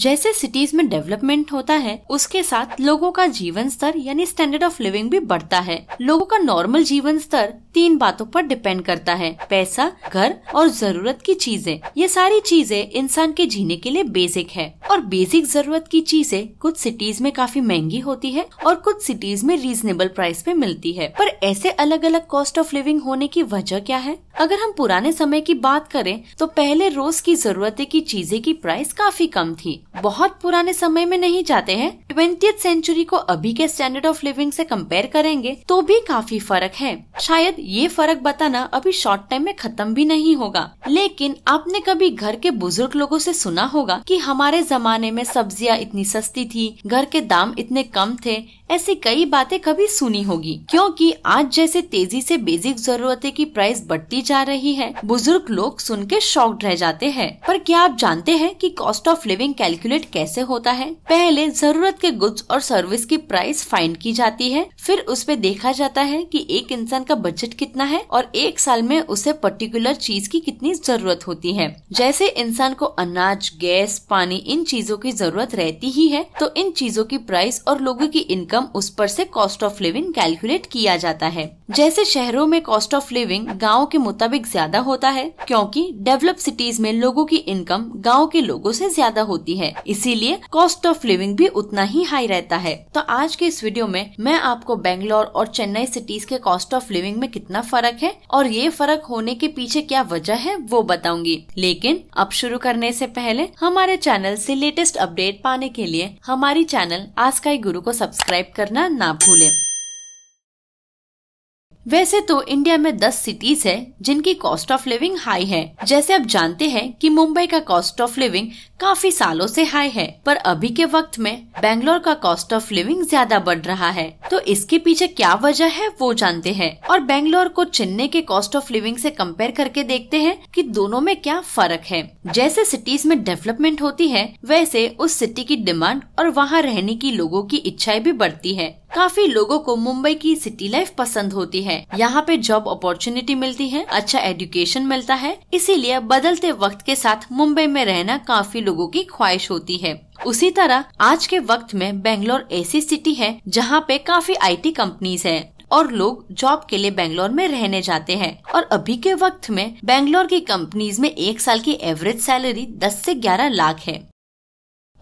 जैसे सिटीज में डेवलपमेंट होता है उसके साथ लोगों का जीवन स्तर यानी स्टैंडर्ड ऑफ लिविंग भी बढ़ता है लोगों का नॉर्मल जीवन स्तर तीन बातों पर डिपेंड करता है पैसा घर और जरूरत की चीजें ये सारी चीजें इंसान के जीने के लिए बेसिक है और बेसिक जरूरत की चीजें कुछ सिटीज में काफी महंगी होती है और कुछ सिटीज में रीजनेबल प्राइस पे मिलती है पर ऐसे अलग अलग कॉस्ट ऑफ लिविंग होने की वजह क्या है अगर हम पुराने समय की बात करें तो पहले रोज की जरूरतें की चीजें की प्राइस काफी कम थी बहुत पुराने समय में नहीं जाते हैं ट्वेंटी सेंचुरी को अभी के स्टैंडर्ड ऑफ लिविंग से कंपेयर करेंगे तो भी काफी फर्क है शायद ये फर्क बताना अभी शॉर्ट टाइम में खत्म भी नहीं होगा लेकिन आपने कभी घर के बुजुर्ग लोगों से सुना होगा कि हमारे जमाने में सब्जियां इतनी सस्ती थी घर के दाम इतने कम थे ऐसी कई बातें कभी सुनी होगी क्योंकि आज जैसे तेजी से बेसिक जरूरतें की प्राइस बढ़ती जा रही है बुजुर्ग लोग सुन के शॉक्ड रह जाते हैं पर क्या आप जानते हैं कि cost of living cal calculate कैसे होता है पहले जरूरत के गुड्स और सर्विस की प्राइस फाइंड की जाती है फिर उस पर देखा जाता है कि एक इंसान का बजट कितना है और एक साल में उसे पर्टिकुलर चीज की कितनी जरूरत होती है जैसे इंसान को अनाज गैस पानी इन चीजों की जरूरत रहती ही है तो इन चीजों की प्राइस और लोगों की इनकम उस पर से कॉस्ट ऑफ लिविंग कैलकुलेट किया जाता है जैसे शहरों में कॉस्ट ऑफ लिविंग गाँव के मुताबिक ज्यादा होता है क्योंकि डेवलप सिटीज में लोगों की इनकम गाँव के लोगों से ज्यादा होती है इसीलिए कॉस्ट ऑफ लिविंग भी उतना ही हाई रहता है तो आज के इस वीडियो में मैं आपको बेंगलोर और चेन्नई सिटीज के कॉस्ट ऑफ लिविंग में कितना फर्क है और ये फर्क होने के पीछे क्या वजह है वो बताऊंगी लेकिन अब शुरू करने ऐसी पहले हमारे चैनल ऐसी लेटेस्ट अपडेट पाने के लिए हमारी चैनल आज का गुरु को सब्सक्राइब करना ना भूले वैसे तो इंडिया में 10 सिटीज है जिनकी कॉस्ट ऑफ लिविंग हाई है जैसे आप जानते हैं कि मुंबई का कॉस्ट ऑफ लिविंग काफी सालों से हाई है पर अभी के वक्त में बेंगलोर का कॉस्ट ऑफ लिविंग ज्यादा बढ़ रहा है तो इसके पीछे क्या वजह है वो जानते हैं और बेंगलोर को चेन्नई के कॉस्ट ऑफ लिविंग से कंपेयर करके देखते हैं कि दोनों में क्या फर्क है जैसे सिटीज में डेवलपमेंट होती है वैसे उस सिटी की डिमांड और वहाँ रहने की लोगो की इच्छाएं भी बढ़ती है काफी लोगों को मुंबई की सिटी लाइफ पसंद होती है यहाँ पे जॉब अपॉर्चुनिटी मिलती है अच्छा एजुकेशन मिलता है इसीलिए बदलते वक्त के साथ मुंबई में रहना काफी लोग लोगों की ख्वाहिश होती है उसी तरह आज के वक्त में बेंगलोर ऐसी सिटी है जहाँ पे काफी आईटी कंपनीज है और लोग जॉब के लिए बेंगलोर में रहने जाते हैं और अभी के वक्त में बेंगलोर की कंपनीज में एक साल की एवरेज सैलरी 10 से 11 लाख है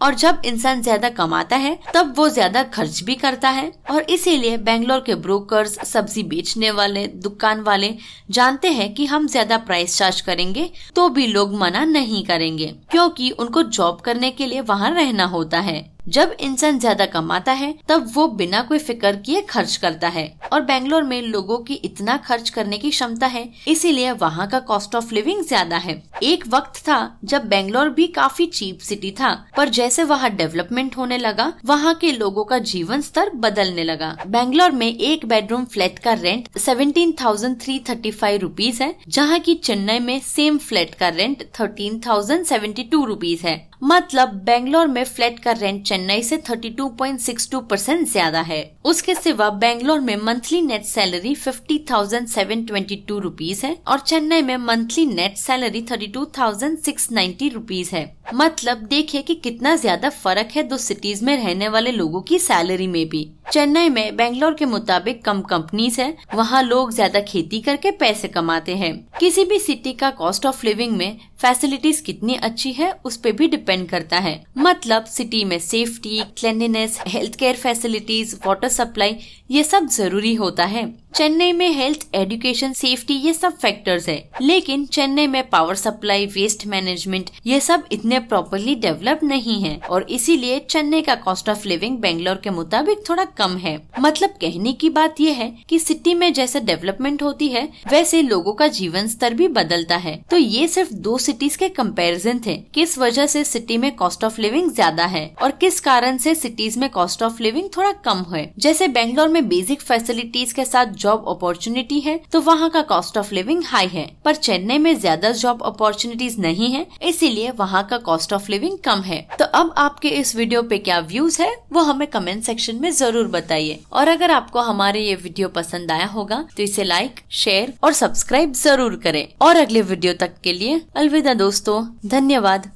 और जब इंसान ज्यादा कमाता है तब वो ज्यादा खर्च भी करता है और इसीलिए बेंगलोर के ब्रोकर्स सब्जी बेचने वाले दुकान वाले जानते हैं कि हम ज्यादा प्राइस चार्ज करेंगे तो भी लोग मना नहीं करेंगे क्योंकि उनको जॉब करने के लिए वहाँ रहना होता है जब इंसान ज्यादा कमाता है तब वो बिना कोई फिक्र किए खर्च करता है और बेंगलोर में लोगों की इतना खर्च करने की क्षमता है इसीलिए वहाँ का कॉस्ट ऑफ लिविंग ज्यादा है एक वक्त था जब बेंगलोर भी काफी चीप सिटी था पर जैसे वहाँ डेवलपमेंट होने लगा वहाँ के लोगों का जीवन स्तर बदलने लगा बेंगलोर में एक बेडरूम फ्लैट का rent seventeen thousand three thirty five rupees है जहाँ की चेन्नई में सेम फ्लैट का rent thirteen thousand seventy two rupees है मतलब बेंगलोर में फ्लैट का रेंट चेन्नई से 32.62 परसेंट ज्यादा है उसके सिवा बेंगलोर में मंथली नेट सैलरी 50,722 रुपीस है और चेन्नई में मंथली नेट सैलरी 32,690 रुपीस है मतलब देखिए कि कितना ज्यादा फर्क है दो सिटीज में रहने वाले लोगों की सैलरी में भी चेन्नई में बेंगलोर के मुताबिक कम कंपनीज है वहाँ लोग ज्यादा खेती करके पैसे कमाते हैं किसी भी सिटी का कॉस्ट ऑफ लिविंग में फैसिलिटीज कितनी अच्छी है उस पर भी डिपेंड करता है मतलब सिटी में safety cleanliness health care facilities water supply ये सब जरूरी होता है चेन्नई में हेल्थ एजुकेशन सेफ्टी ये सब फैक्टर्स है लेकिन चेन्नई में पावर सप्लाई वेस्ट मैनेजमेंट ये सब इतने प्रॉपरली डेवलप नहीं है और इसीलिए चेन्नई का कॉस्ट ऑफ लिविंग बेंगलोर के मुताबिक थोड़ा कम है मतलब कहने की बात यह है कि सिटी में जैसे डेवलपमेंट होती है वैसे लोगों का जीवन स्तर भी बदलता है तो ये सिर्फ दो सिटीज के कंपैरिजन थे किस वजह से सिटी में कॉस्ट ऑफ लिविंग ज्यादा है और किस कारण से सिटीज में कॉस्ट ऑफ लिविंग थोड़ा कम है जैसे बेंगलोर में बेसिक फैसिलिटीज के साथ जॉब अपॉर्चुनिटी है तो वहाँ का कॉस्ट ऑफ लिविंग हाई है पर चेन्नई में ज्यादा जॉब अपॉर्चुनिटीज नहीं है इसीलिए वहाँ का कॉस्ट ऑफ लिविंग कम है तो अब आपके इस वीडियो पे क्या व्यूज है वो हमें कमेंट सेक्शन में जरूर बताइए और अगर आपको हमारे ये वीडियो पसंद आया होगा तो इसे लाइक शेयर और सब्सक्राइब जरूर करें और अगले वीडियो तक के लिए अलविदा दोस्तों धन्यवाद